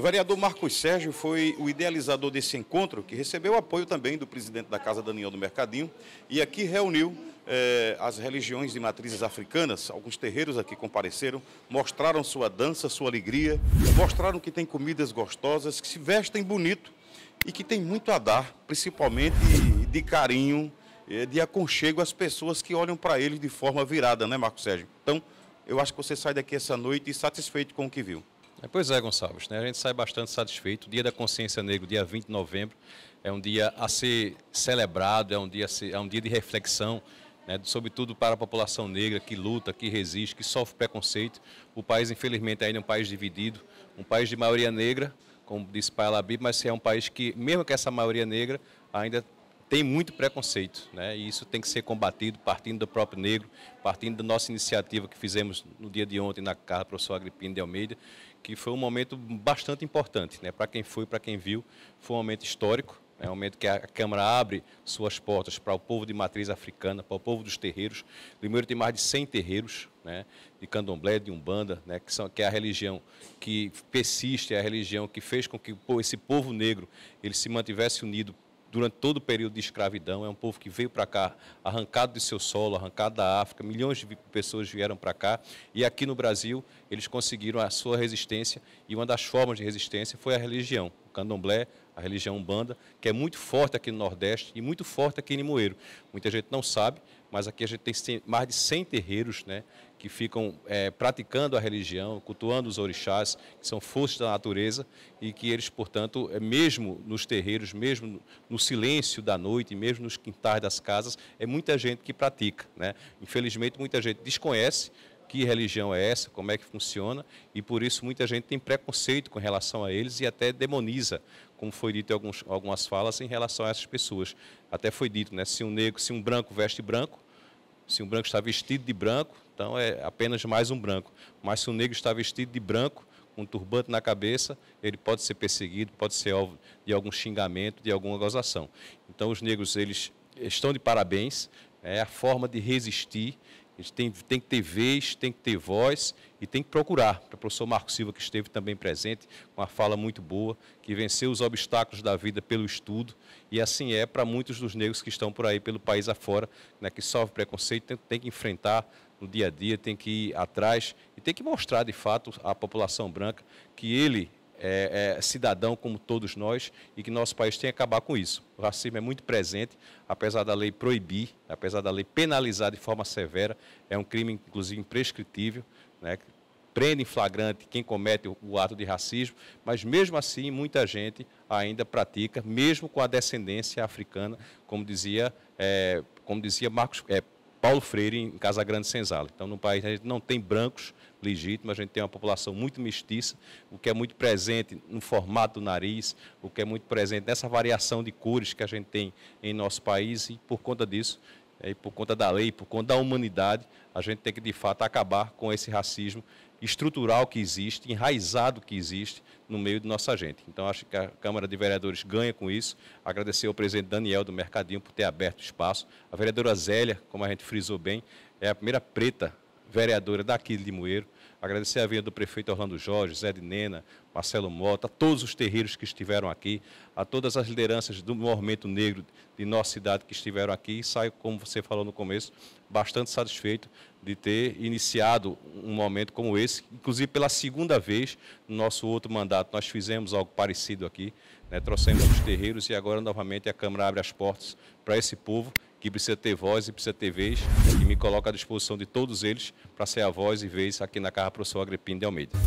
O vereador Marcos Sérgio foi o idealizador desse encontro, que recebeu apoio também do presidente da Casa Daniel do Mercadinho, e aqui reuniu eh, as religiões de matrizes africanas. Alguns terreiros aqui compareceram, mostraram sua dança, sua alegria, mostraram que tem comidas gostosas, que se vestem bonito e que tem muito a dar, principalmente de carinho, eh, de aconchego às pessoas que olham para eles de forma virada, né, Marcos Sérgio? Então, eu acho que você sai daqui essa noite satisfeito com o que viu. É, pois é, Gonçalves, né? a gente sai bastante satisfeito. O Dia da Consciência Negra, dia 20 de novembro, é um dia a ser celebrado, é um dia, ser, é um dia de reflexão, né? sobretudo para a população negra que luta, que resiste, que sofre preconceito. O país, infelizmente, ainda é um país dividido, um país de maioria negra, como disse Pailabib, mas é um país que, mesmo que essa maioria negra, ainda tem muito preconceito, né? E isso tem que ser combatido partindo do próprio negro, partindo da nossa iniciativa que fizemos no dia de ontem na casa do professor Agripino de Almeida que foi um momento bastante importante, né? Para quem foi, para quem viu, foi um momento histórico. É um momento que a Câmara abre suas portas para o povo de matriz africana, para o povo dos terreiros. Primeiro tem mais de 100 terreiros, né, de candomblé, de umbanda, né, que, são, que é a religião que persiste, é a religião que fez com que esse povo negro ele se mantivesse unido durante todo o período de escravidão. É um povo que veio para cá arrancado de seu solo, arrancado da África. Milhões de pessoas vieram para cá e aqui no Brasil eles conseguiram a sua resistência e uma das formas de resistência foi a religião. O candomblé, a religião umbanda, que é muito forte aqui no Nordeste e muito forte aqui em Limoeiro. Muita gente não sabe, mas aqui a gente tem mais de 100 terreiros né, que ficam é, praticando a religião, cultuando os orixás, que são forças da natureza e que eles, portanto, é mesmo nos terreiros, mesmo no silêncio da noite, mesmo nos quintais das casas, é muita gente que pratica. Né? Infelizmente, muita gente desconhece, que religião é essa, como é que funciona, e por isso muita gente tem preconceito com relação a eles e até demoniza, como foi dito em alguns, algumas falas, em relação a essas pessoas. Até foi dito, né, se um negro, se um branco veste branco, se um branco está vestido de branco, então é apenas mais um branco. Mas se um negro está vestido de branco, com um turbante na cabeça, ele pode ser perseguido, pode ser alvo de algum xingamento, de alguma gozação. Então os negros, eles estão de parabéns, é a forma de resistir gente tem, tem que ter vez, tem que ter voz e tem que procurar. para O professor Marco Silva, que esteve também presente, uma fala muito boa, que venceu os obstáculos da vida pelo estudo, e assim é para muitos dos negros que estão por aí pelo país afora, né, que sofrem preconceito, tem, tem que enfrentar no dia a dia, tem que ir atrás e tem que mostrar de fato à população branca que ele é, é, cidadão como todos nós e que nosso país tem que acabar com isso. O racismo é muito presente, apesar da lei proibir, apesar da lei penalizar de forma severa, é um crime, inclusive, imprescritível, né? prende em flagrante quem comete o ato de racismo, mas mesmo assim muita gente ainda pratica, mesmo com a descendência africana, como dizia, é, como dizia Marcos, é, Paulo Freire, em Casa Grande Senzala. Então, no país, a gente não tem brancos legítimos, a gente tem uma população muito mestiça, o que é muito presente no formato do nariz, o que é muito presente nessa variação de cores que a gente tem em nosso país, e por conta disso, é, e por conta da lei, por conta da humanidade, a gente tem que de fato acabar com esse racismo estrutural que existe, enraizado que existe no meio de nossa gente. Então acho que a Câmara de Vereadores ganha com isso. Agradecer ao presidente Daniel do Mercadinho por ter aberto espaço. A vereadora Zélia, como a gente frisou bem, é a primeira preta vereadora daqui de Limoeiro. Agradecer a vinda do prefeito Orlando Jorge, Zé de Nena, Marcelo Mota, a todos os terreiros que estiveram aqui, a todas as lideranças do movimento negro de nossa cidade que estiveram aqui. E saio, como você falou no começo, bastante satisfeito de ter iniciado um momento como esse, inclusive pela segunda vez no nosso outro mandato. Nós fizemos algo parecido aqui, né? trouxemos os terreiros e agora novamente a Câmara abre as portas para esse povo que precisa ter voz e precisa ter vez e me coloca à disposição de todos eles para ser a voz e vez aqui na Carra Professor Agripino de Almeida.